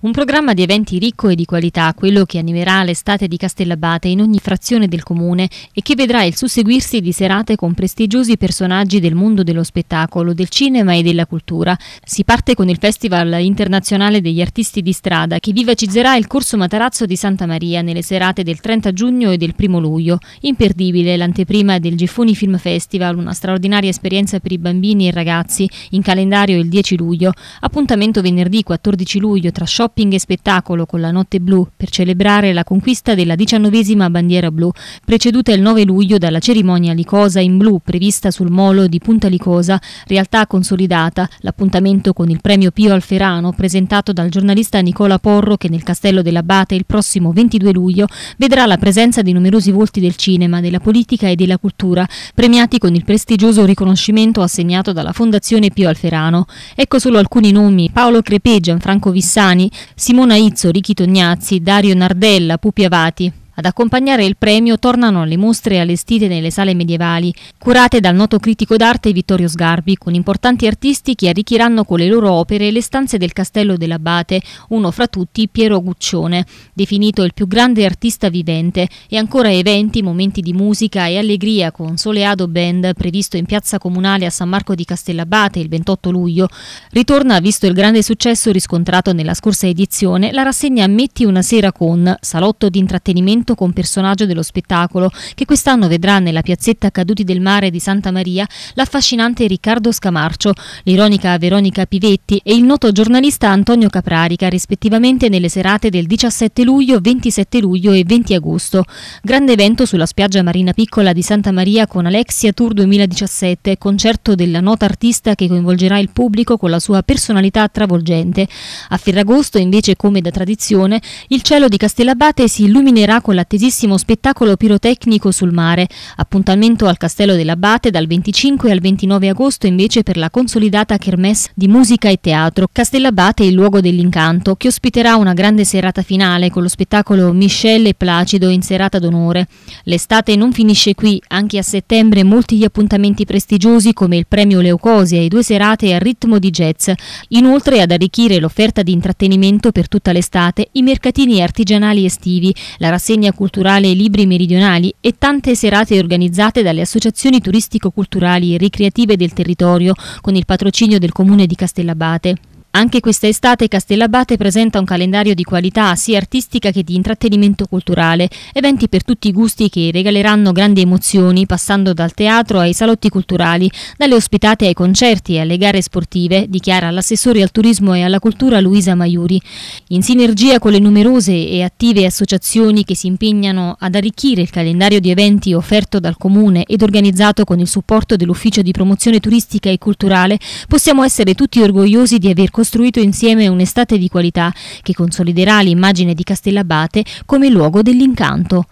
Un programma di eventi ricco e di qualità, quello che animerà l'estate di Castellabate in ogni frazione del comune e che vedrà il susseguirsi di serate con prestigiosi personaggi del mondo dello spettacolo, del cinema e della cultura. Si parte con il Festival Internazionale degli Artisti di Strada che vivacizzerà il corso Matarazzo di Santa Maria nelle serate del 30 giugno e del 1 luglio. Imperdibile l'anteprima del Giffoni Film Festival, una straordinaria esperienza per i bambini e i ragazzi, in calendario il 10 luglio. Appuntamento venerdì 14 luglio tra shopping shopping e spettacolo con la Notte Blu per celebrare la conquista della diciannovesima bandiera blu, preceduta il 9 luglio dalla cerimonia Licosa in blu prevista sul molo di Punta Licosa, realtà consolidata, l'appuntamento con il premio Pio Alferano presentato dal giornalista Nicola Porro che nel Castello dell'Abate il prossimo 22 luglio vedrà la presenza di numerosi volti del cinema, della politica e della cultura, premiati con il prestigioso riconoscimento assegnato dalla Fondazione Pio Alferano. Ecco solo alcuni nomi, Paolo Crepe, Gianfranco Vissani, Simona Izzo, Ricky Tognazzi, Dario Nardella, Pupi Avati. Ad accompagnare il premio tornano le mostre allestite nelle sale medievali, curate dal noto critico d'arte Vittorio Sgarbi, con importanti artisti che arricchiranno con le loro opere le stanze del castello dell'Abate, uno fra tutti Piero Guccione, definito il più grande artista vivente, e ancora eventi, momenti di musica e allegria con Soleado Band previsto in piazza comunale a San Marco di Castellabate il 28 luglio. Ritorna, visto il grande successo riscontrato nella scorsa edizione, la rassegna Metti una sera con, salotto di intrattenimento collegato con personaggio dello spettacolo che quest'anno vedrà nella piazzetta Caduti del Mare di Santa Maria l'affascinante Riccardo Scamarcio, l'ironica Veronica Pivetti e il noto giornalista Antonio Caprarica, rispettivamente nelle serate del 17 luglio, 27 luglio e 20 agosto. Grande evento sulla spiaggia Marina Piccola di Santa Maria con Alexia Tour 2017, concerto della nota artista che coinvolgerà il pubblico con la sua personalità travolgente. A Ferragosto, invece, come da tradizione, il cielo di Castellabate si illuminerà con la l'attesissimo spettacolo pirotecnico sul mare, appuntamento al Castello dell'Abate dal 25 al 29 agosto invece per la consolidata kermesse di musica e teatro. Castellabate è il luogo dell'incanto, che ospiterà una grande serata finale con lo spettacolo Michelle e Placido in serata d'onore. L'estate non finisce qui, anche a settembre molti gli appuntamenti prestigiosi come il premio Leucosia e due serate a ritmo di jazz. Inoltre ad arricchire l'offerta di intrattenimento per tutta l'estate i mercatini artigianali estivi, la rassegna all'insegna culturale Libri Meridionali e tante serate organizzate dalle associazioni turistico-culturali e ricreative del territorio con il patrocinio del comune di Castellabate. Anche questa estate Castellabate presenta un calendario di qualità sia artistica che di intrattenimento culturale, eventi per tutti i gusti che regaleranno grandi emozioni passando dal teatro ai salotti culturali, dalle ospitate ai concerti e alle gare sportive, dichiara l'assessore al turismo e alla cultura Luisa Maiuri. In sinergia con le numerose e attive associazioni che si impegnano ad arricchire il calendario di eventi offerto dal Comune ed organizzato con il supporto dell'Ufficio di promozione turistica e culturale, possiamo essere tutti orgogliosi di aver costruito insieme un'estate di qualità che consoliderà l'immagine di Castellabate come luogo dell'incanto.